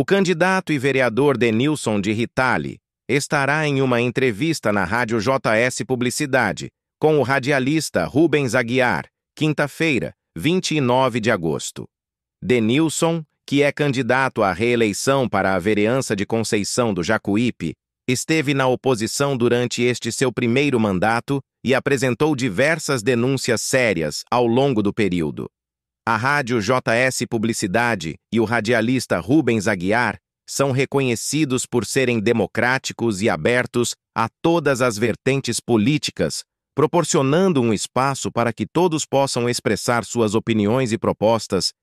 O candidato e vereador Denilson de Ritali estará em uma entrevista na Rádio JS Publicidade com o radialista Rubens Aguiar, quinta-feira, 29 de agosto. Denilson, que é candidato à reeleição para a vereança de Conceição do Jacuípe, esteve na oposição durante este seu primeiro mandato e apresentou diversas denúncias sérias ao longo do período. A Rádio JS Publicidade e o radialista Rubens Aguiar são reconhecidos por serem democráticos e abertos a todas as vertentes políticas, proporcionando um espaço para que todos possam expressar suas opiniões e propostas